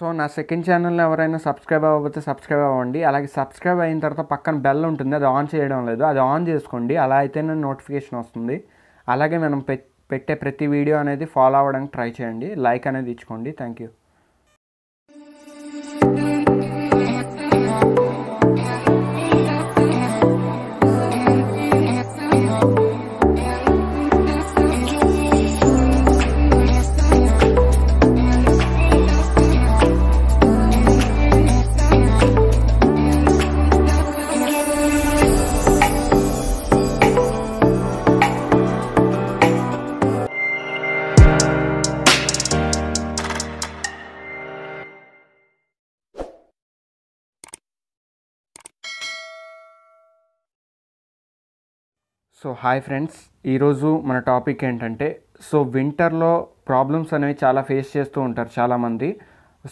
so నా second ఛానల్ని ఎవరైనా సబ్స్క్రైబ్ అవ్వకపోతే సబ్స్క్రైబ్ అవ్వండి అలాగే సబ్స్క్రైబ్ అయిన తర్వాత పక్కన బెల్ ఉంటుంది అది ఆన్ చేయడం లేదు అది ఆన్ చేసుకోండి అలా అయితేనే నోటిఫికేషన్ వస్తుంది అలాగే మనం పెట్టే ప్రతి వీడియో అనేది ఫాలో అవ్వడానికి ట్రై చేయండి లైక్ అనేది ఇచ్చుకోండి thank you so hi friends ఈరోజు మన టాపిక్ ఏంటంటే సో వింటర్లో ప్రాబ్లమ్స్ అనేవి చాలా ఫేస్ చేస్తూ ఉంటారు చాలామంది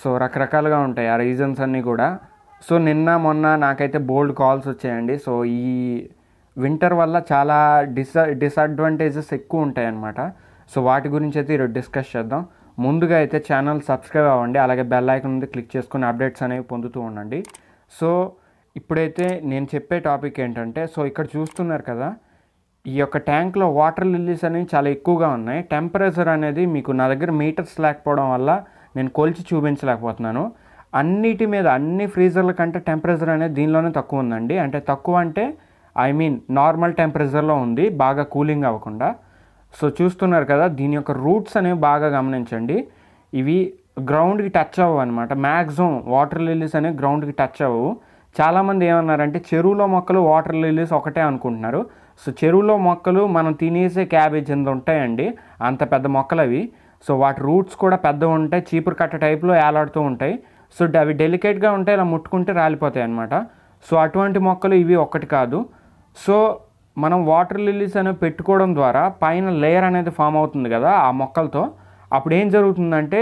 సో రకరకాలుగా ఉంటాయి ఆ రీజన్స్ అన్నీ కూడా సో నిన్న మొన్న నాకైతే బోల్డ్ కాల్స్ వచ్చాయండి సో ఈ వింటర్ వల్ల చాలా డిస డిసడ్వాంటేజెస్ ఎక్కువ ఉంటాయన్నమాట సో వాటి గురించి అయితే ఈరోజు డిస్కస్ చేద్దాం ముందుగా అయితే ఛానల్ సబ్స్క్రైబ్ అవ్వండి అలాగే బెల్ ఐకన్ ఉంది క్లిక్ చేసుకుని అప్డేట్స్ అనేవి పొందుతూ ఉండండి సో ఇప్పుడైతే నేను చెప్పే టాపిక్ ఏంటంటే సో ఇక్కడ చూస్తున్నారు కదా ఈ యొక్క ట్యాంక్లో వాటర్ లిల్లీస్ అనేవి చాలా ఎక్కువగా ఉన్నాయి టెంపరేచర్ అనేది మీకు నా దగ్గర మీటర్స్ లేకపోవడం వల్ల నేను కొలిచి చూపించలేకపోతున్నాను అన్నిటి మీద అన్ని ఫ్రీజర్ల కంటే టెంపరేచర్ అనేది దీనిలోనే తక్కువ ఉందండి అంటే తక్కువ అంటే ఐ మీన్ నార్మల్ టెంపరేచర్లో ఉంది బాగా కూలింగ్ అవ్వకుండా సో చూస్తున్నారు కదా దీని యొక్క రూట్స్ అనేవి బాగా గమనించండి ఇవి గ్రౌండ్కి టచ్ అవ్వవు అనమాట మ్యాక్సిమం వాటర్ లిల్లీస్ అనేవి గ్రౌండ్కి టచ్ అవ్వవు చాలామంది ఏమన్నారంటే చెరువులో మొక్కలు వాటర్ లిల్లీస్ ఒకటే అనుకుంటున్నారు సో చెరువులో మొక్కలు మనం తినేసే క్యాబేజ్ ఎంత ఉంటాయండి అంత పెద్ద మొక్కలు అవి సో వాటి రూట్స్ కూడా పెద్ద ఉంటాయి చీపురు కట్ట టైప్లో ఏలాడుతూ ఉంటాయి సో అవి డెలికేట్గా ఉంటాయి అలా ముట్టుకుంటే రాలిపోతాయి అనమాట సో అటువంటి మొక్కలు ఇవి ఒక్కటి కాదు సో మనం వాటర్ లిల్లీస్ అనేవి పెట్టుకోవడం ద్వారా పైన లేయర్ అనేది ఫామ్ అవుతుంది కదా ఆ మొక్కలతో అప్పుడు ఏం జరుగుతుందంటే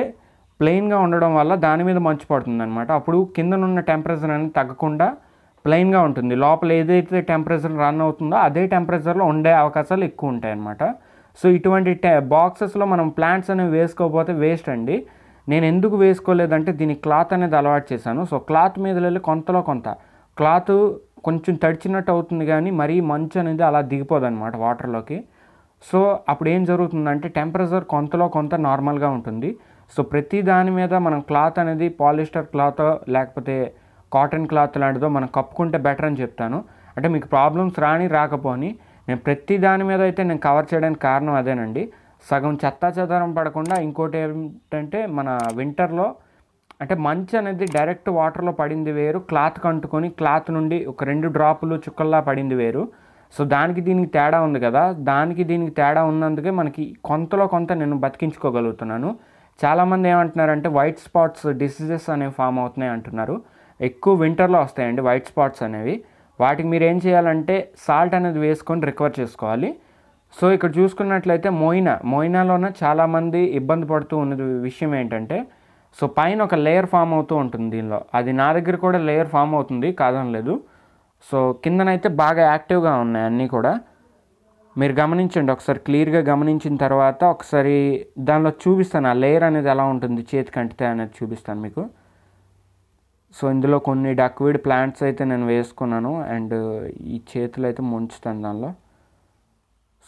ప్లెయిన్గా ఉండడం వల్ల దాని మీద మంచు పడుతుంది అనమాట అప్పుడు కిందనున్న టెంపరేచర్ అనేది తగ్గకుండా ప్లెయిన్గా ఉంటుంది లోపల ఏదైతే టెంపరేచర్ రన్ అవుతుందో అదే టెంపరేచర్లో ఉండే అవకాశాలు ఎక్కువ ఉంటాయి అనమాట సో ఇటువంటి టె బాక్సెస్లో మనం ప్లాంట్స్ అనేవి వేసుకోకపోతే వేస్ట్ అండి నేను ఎందుకు వేసుకోలేదంటే దీని క్లాత్ అనేది అలవాటు చేశాను సో క్లాత్ మీద వెళ్ళి కొంతలో కొంత క్లాత్ కొంచెం తడిచినట్టు అవుతుంది కానీ మరీ మంచు అనేది అలా దిగిపోదు అనమాట వాటర్లోకి సో అప్పుడు ఏం జరుగుతుందంటే టెంపరేచర్ కొంతలో కొంత నార్మల్గా ఉంటుంది సో ప్రతి దాని మీద మనం క్లాత్ అనేది పాలిస్టర్ క్లాత్ లేకపోతే కాటన్ క్లాత్ లాంటిదో మనం కప్పుకుంటే బెటర్ అని చెప్తాను అంటే మీకు ప్రాబ్లమ్స్ రాని రాకపోని నేను ప్రతి దాని మీద అయితే నేను కవర్ చేయడానికి కారణం అదేనండి సగం చెత్తా చెదారం పడకుండా ఇంకోటి ఏమిటంటే మన వింటర్లో అంటే మంచు అనేది డైరెక్ట్ వాటర్లో పడింది వేరు క్లాత్ కంటుకొని క్లాత్ నుండి ఒక రెండు డ్రాపులు చుక్కల్లా పడింది వేరు సో దానికి దీనికి తేడా ఉంది కదా దానికి దీనికి తేడా ఉన్నందుకే మనకి కొంతలో కొంత నేను బతికించుకోగలుగుతున్నాను చాలామంది ఏమంటున్నారంటే వైట్ స్పాట్స్ డిసీజెస్ అనేవి ఫామ్ అవుతున్నాయి అంటున్నారు ఎక్కువ వింటర్లో వస్తాయండి వైట్ స్పాట్స్ అనేవి వాటికి మీరు ఏం చేయాలంటే సాల్ట్ అనేది వేసుకొని రికవర్ చేసుకోవాలి సో ఇక్కడ చూసుకున్నట్లయితే మోయినా మోయినాలోన చాలామంది ఇబ్బంది పడుతూ ఉన్న విషయం ఏంటంటే సో పైన ఒక లేయర్ ఫామ్ అవుతూ ఉంటుంది దీనిలో అది నా దగ్గర కూడా లేయర్ ఫామ్ అవుతుంది కాదనలేదు సో కిందనైతే బాగా యాక్టివ్గా ఉన్నాయి అన్నీ కూడా మీరు గమనించండి ఒకసారి క్లియర్గా గమనించిన తర్వాత ఒకసారి దానిలో చూపిస్తాను ఆ లేయర్ అనేది ఎలా ఉంటుంది చేతికి అంటితే అనేది చూపిస్తాను మీకు సో ఇందులో కొన్ని డక్విడ్ ప్లాంట్స్ అయితే నేను వేసుకున్నాను అండ్ ఈ చేతులు అయితే ముంచుతాను దానిలో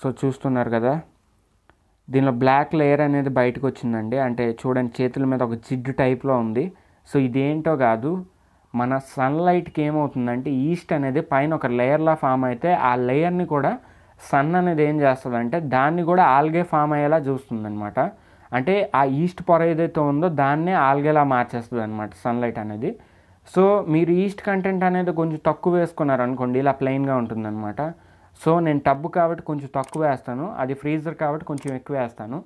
సో చూస్తున్నారు కదా దీనిలో బ్లాక్ లేయర్ అనేది బయటకు వచ్చిందండి అంటే చూడండి చేతుల మీద ఒక జిడ్డు టైప్లో ఉంది సో ఇదేంటో కాదు మన సన్లైట్కి ఏమవుతుందంటే ఈస్ట్ అనేది పైన ఒక లేయర్లా ఫామ్ అయితే ఆ లేయర్ని కూడా సన్ అనేది ఏం చేస్తుందంటే దాన్ని కూడా ఆల్గే ఫామ్ అయ్యేలా చూస్తుందనమాట అంటే ఆ ఈస్ట్ పొర ఏదైతే ఉందో దాన్నే ఆల్గేలా మార్చేస్తుంది అనమాట సన్లైట్ అనేది సో మీరు ఈస్ట్ కంటెంట్ అనేది కొంచెం తక్కువ వేసుకున్నారు అనుకోండి ఇలా ప్లెయిన్గా ఉంటుందన్నమాట సో నేను టబ్ కాబట్టి కొంచెం తక్కువ వేస్తాను అది ఫ్రీజర్ కాబట్టి కొంచెం ఎక్కువ వేస్తాను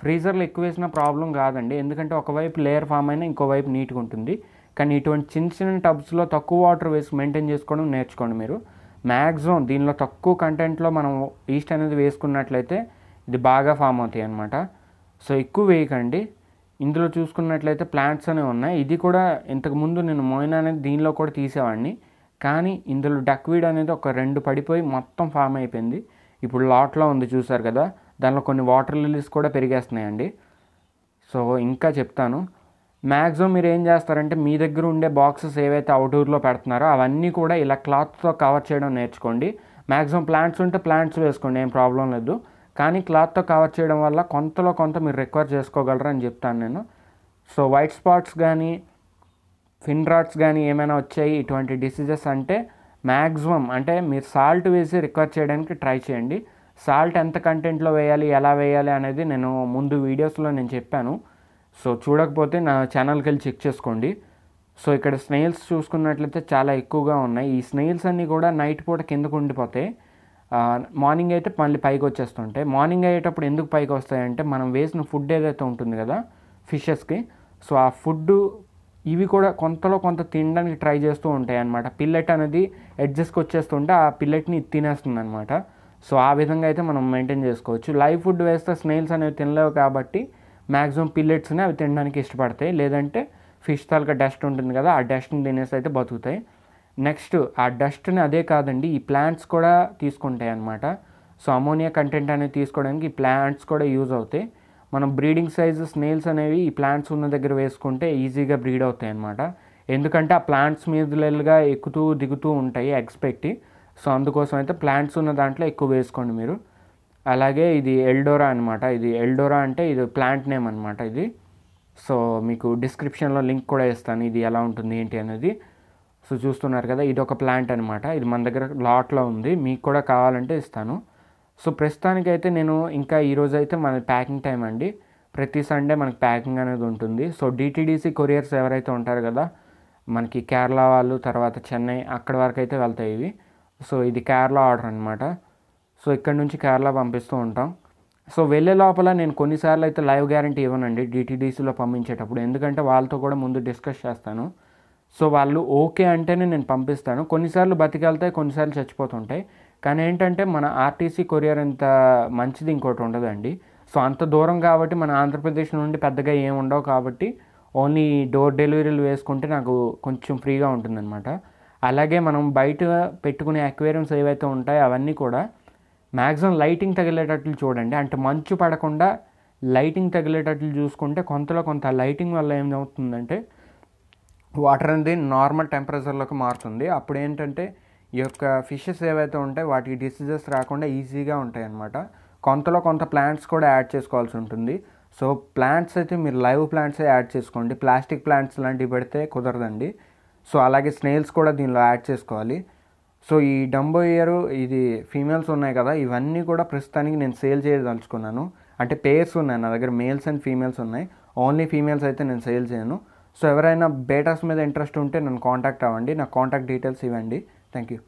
ఫ్రీజర్లో ఎక్కువ వేసిన ప్రాబ్లం కాదండి ఎందుకంటే ఒకవైపు లేయర్ ఫామ్ అయినా ఇంకోవైపు నీట్గా ఉంటుంది కానీ ఇటువంటి చిన్న చిన్న టబ్స్లో తక్కువ వాటర్ వేసి మెయింటైన్ చేసుకోవడం నేర్చుకోండి మీరు మ్యాక్సిమం దీనిలో తక్కువ కంటెంట్లో మనం ఈస్ట్ అనేది వేసుకున్నట్లయితే ఇది బాగా ఫామ్ అవుతాయి అనమాట సో ఎక్కువ వేయకండి ఇందులో చూసుకున్నట్లయితే ప్లాంట్స్ అనేవి ఉన్నాయి ఇది కూడా ఇంతకుముందు నేను మోయినా అనేది దీనిలో కూడా తీసేవాడిని కానీ ఇందులో డక్వీడ్ అనేది ఒక రెండు పడిపోయి మొత్తం ఫామ్ అయిపోయింది ఇప్పుడు లాట్లో ఉంది చూసారు కదా దానిలో కొన్ని వాటర్ లిలీస్ కూడా పెరిగేస్తున్నాయండి సో ఇంకా చెప్తాను మ్యాక్సిమం మీరు ఏం చేస్తారంటే మీ దగ్గర ఉండే బాక్సెస్ ఏవైతే అవుట్డోర్లో పెడుతున్నారో అవన్నీ కూడా ఇలా క్లాత్తో కవర్ చేయడం నేర్చుకోండి మ్యాక్సిమం ప్లాంట్స్ ఉంటే ప్లాంట్స్ వేసుకోండి ఏం ప్రాబ్లం లేదు కానీ క్లాత్తో కవర్ చేయడం వల్ల కొంతలో కొంత మీరు రికవర్ చేసుకోగలరు అని చెప్తాను నేను సో వైట్ స్పాట్స్ కానీ ఫిన్ రాట్స్ కానీ ఏమైనా వచ్చాయి ఇటువంటి డిసీజెస్ అంటే మ్యాక్సిమం అంటే మీరు సాల్ట్ వేసి రికవర్ చేయడానికి ట్రై చేయండి సాల్ట్ ఎంత కంటెంట్లో వేయాలి ఎలా వేయాలి అనేది నేను ముందు వీడియోస్లో నేను చెప్పాను సో చూడకపోతే నా ఛానల్కి వెళ్ళి చెక్ చేసుకోండి సో ఇక్కడ స్నేల్స్ చూసుకున్నట్లయితే చాలా ఎక్కువగా ఉన్నాయి ఈ స్నేల్స్ అన్నీ కూడా నైట్ పూట కిందకు ఉండిపోతాయి మార్నింగ్ అయితే మళ్ళీ పైకి వచ్చేస్తుంటాయి మార్నింగ్ అయ్యేటప్పుడు ఎందుకు పైకి వస్తాయంటే మనం వేసిన ఫుడ్ ఏదైతే ఉంటుంది కదా ఫిషెస్కి సో ఆ ఫుడ్ ఇవి కూడా కొంతలో కొంత తినడానికి ట్రై చేస్తూ ఉంటాయి అనమాట పిల్లెట్ అనేది అడ్జస్ట్కి వచ్చేస్తుంటే ఆ పిల్లెట్ని తినేస్తుంది అనమాట సో ఆ విధంగా అయితే మనం మెయింటైన్ చేసుకోవచ్చు లైవ్ ఫుడ్ వేస్తే స్నేల్స్ అనేవి తినలేవు కాబట్టి మ్యాక్సిమం పిల్లెట్స్ని అవి తినడానికి ఇష్టపడతాయి లేదంటే ఫిష్ తాలూకా డస్ట్ ఉంటుంది కదా ఆ డస్ట్ని తినేసి అయితే బతుకుతాయి నెక్స్ట్ ఆ డస్ట్ని అదే కాదండి ఈ ప్లాంట్స్ కూడా తీసుకుంటాయి అన్నమాట సో అమోనియా కంటెంట్ అనేది తీసుకోవడానికి ఈ ప్లాంట్స్ కూడా యూజ్ అవుతాయి మనం బ్రీడింగ్ సైజు స్నేల్స్ అనేవి ఈ ప్లాంట్స్ ఉన్న దగ్గర వేసుకుంటే ఈజీగా బ్రీడ్ అవుతాయి అన్నమాట ఎందుకంటే ఆ ప్లాంట్స్ లెల్గా ఎక్కుతూ దిగుతూ ఉంటాయి ఎక్స్పెక్టి సో అందుకోసం అయితే ప్లాంట్స్ ఉన్న దాంట్లో ఎక్కువ వేసుకోండి మీరు అలాగే ఇది ఎల్డోరా అనమాట ఇది ఎల్డోరా అంటే ఇది ప్లాంట్ నేమ్ అనమాట ఇది సో మీకు డిస్క్రిప్షన్లో లింక్ కూడా ఇస్తాను ఇది ఎలా ఉంటుంది ఏంటి అనేది సో చూస్తున్నారు కదా ఇది ఒక ప్లాంట్ అనమాట ఇది మన దగ్గర లాట్లో ఉంది మీకు కూడా కావాలంటే ఇస్తాను సో ప్రస్తుతానికైతే నేను ఇంకా ఈరోజు అయితే మన ప్యాకింగ్ టైం అండి ప్రతి సండే మనకి ప్యాకింగ్ అనేది ఉంటుంది సో డిటీడీసీ కొరియర్స్ ఎవరైతే ఉంటారు కదా మనకి కేరళ వాళ్ళు తర్వాత చెన్నై అక్కడ వరకు అయితే వెళ్తాయి ఇవి సో ఇది కేరళ ఆర్డర్ అనమాట సో ఇక్కడ నుంచి కేరళ పంపిస్తూ ఉంటాం సో వెళ్ళే లోపల నేను కొన్నిసార్లు అయితే లైవ్ గ్యారంటీ ఇవ్వనండి డిటీడీసీలో పంపించేటప్పుడు ఎందుకంటే వాళ్ళతో కూడా ముందు డిస్కస్ చేస్తాను సో వాళ్ళు ఓకే అంటేనే నేను పంపిస్తాను కొన్నిసార్లు బతికెళ్తాయి కొన్నిసార్లు చచ్చిపోతుంటాయి కానీ ఏంటంటే మన ఆర్టీసీ కొరియర్ ఇంత మంచిది ఇంకోటి ఉండదండి సో అంత దూరం కాబట్టి మన ఆంధ్రప్రదేశ్ నుండి పెద్దగా ఏమి ఉండవు కాబట్టి ఓన్లీ డోర్ డెలివరీలు వేసుకుంటే నాకు కొంచెం ఫ్రీగా ఉంటుందన్నమాట అలాగే మనం బయట పెట్టుకునే అక్వేరియంస్ ఏవైతే ఉంటాయో అవన్నీ కూడా మ్యాక్సిమం లైటింగ్ తగిలేటట్లు చూడండి అంటే మంచు పడకుండా లైటింగ్ తగిలేటట్లు చూసుకుంటే కొంతలో కొంత లైటింగ్ వల్ల ఏమవుతుందంటే వాటర్ అనేది నార్మల్ టెంపరేచర్లోకి మారుతుంది అప్పుడు ఏంటంటే ఈ యొక్క ఫిషెస్ ఏవైతే ఉంటాయి వాటికి డిసీజెస్ రాకుండా ఈజీగా ఉంటాయి అన్నమాట కొంతలో కొంత ప్లాంట్స్ కూడా యాడ్ చేసుకోవాల్సి ఉంటుంది సో ప్లాంట్స్ అయితే మీరు లైవ్ ప్లాంట్సే యాడ్ చేసుకోండి ప్లాస్టిక్ ప్లాంట్స్ లాంటివి పెడితే కుదరదండి సో అలాగే స్నేల్స్ కూడా దీనిలో యాడ్ చేసుకోవాలి సో ఈ డంబో ఇయర్ ఇది ఫీమేల్స్ ఉన్నాయి కదా ఇవన్నీ కూడా ప్రస్తుతానికి నేను సేల్ చేయదలుచుకున్నాను అంటే పేర్స్ ఉన్నాయి నా దగ్గర మేల్స్ అండ్ ఫీమేల్స్ ఉన్నాయి ఓన్లీ ఫీమేల్స్ అయితే నేను సేల్ చేయను సో ఎవరైనా బేటాస్ మీద ఇంట్రెస్ట్ ఉంటే నన్ను కాంటాక్ట్ అవ్వండి నా కాంటాక్ట్ డీటెయిల్స్ ఇవ్వండి థ్యాంక్ యూ